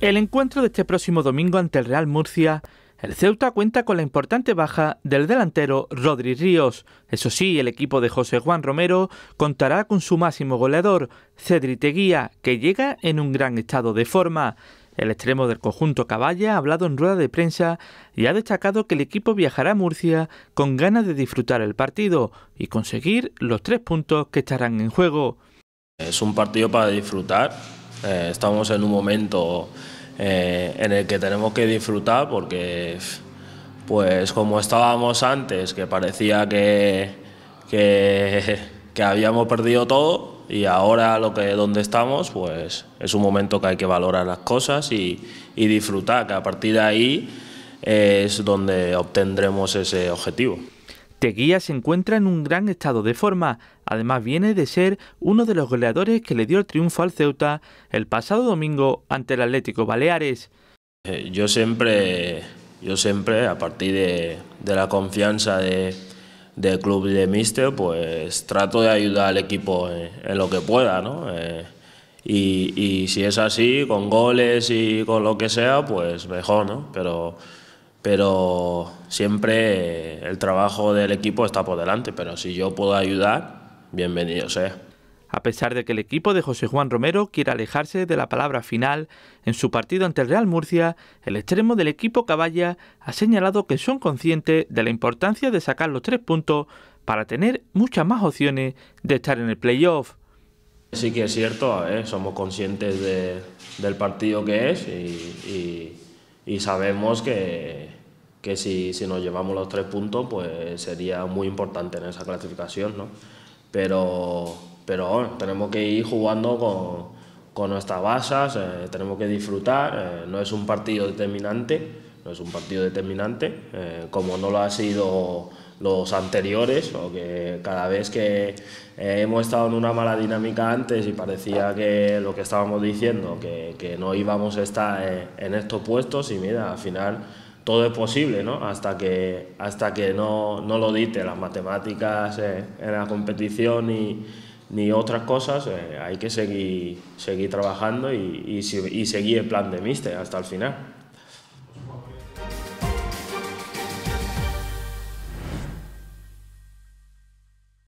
El encuentro de este próximo domingo ante el Real Murcia, el Ceuta cuenta con la importante baja del delantero Rodri Ríos. Eso sí, el equipo de José Juan Romero contará con su máximo goleador, Cedri Teguía, que llega en un gran estado de forma. El extremo del conjunto Caballa ha hablado en rueda de prensa y ha destacado que el equipo viajará a Murcia con ganas de disfrutar el partido y conseguir los tres puntos que estarán en juego. Es un partido para disfrutar, eh, estamos en un momento eh, en el que tenemos que disfrutar porque, pues como estábamos antes, que parecía que, que, habíamos perdido todo y ahora lo que, donde estamos, pues es un momento que hay que valorar las cosas y disfrutar, que a partir de ahí es donde obtendremos ese objetivo. Teguía se encuentra en un gran estado de forma, además viene de ser uno de los goleadores que le dio el triunfo al Ceuta el pasado domingo ante el Atlético Baleares. Eh, yo siempre, yo siempre a partir de, la confianza del club de Mister, pues trato de ayudar al equipo en, lo que pueda, ¿no? Eh, y, y si es así, con goles y con lo que sea, pues mejor, ¿no? Pero pero siempre el trabajo del equipo está por delante, pero si yo puedo ayudar, bienvenido sea. A pesar de que el equipo de José Juan Romero quiera alejarse de la palabra final, en su partido ante el Real Murcia, el extremo del equipo Caballa ha señalado que son conscientes de la importancia de sacar los tres puntos para tener muchas más opciones de estar en el playoff. Sí que es cierto, somos conscientes del partido que es y sabemos que, que si, si, nos llevamos los tres puntos, pues sería muy importante en esa clasificación, ¿no? Pero, pero bueno, tenemos que ir jugando con, con nuestras basas, eh, tenemos que disfrutar, eh, no es un partido determinante, no es un partido determinante, eh, como no lo ha sido los anteriores, o que cada vez que hemos estado en una mala dinámica antes y parecía que lo que estábamos diciendo, que, que no íbamos a estar en estos puestos, y mira, al final todo es posible, ¿no? Hasta que, hasta que no, lo dite las matemáticas eh, en la competición ni otras cosas, eh, hay que seguir, seguir trabajando y, y, y seguir el plan de Mister hasta el final.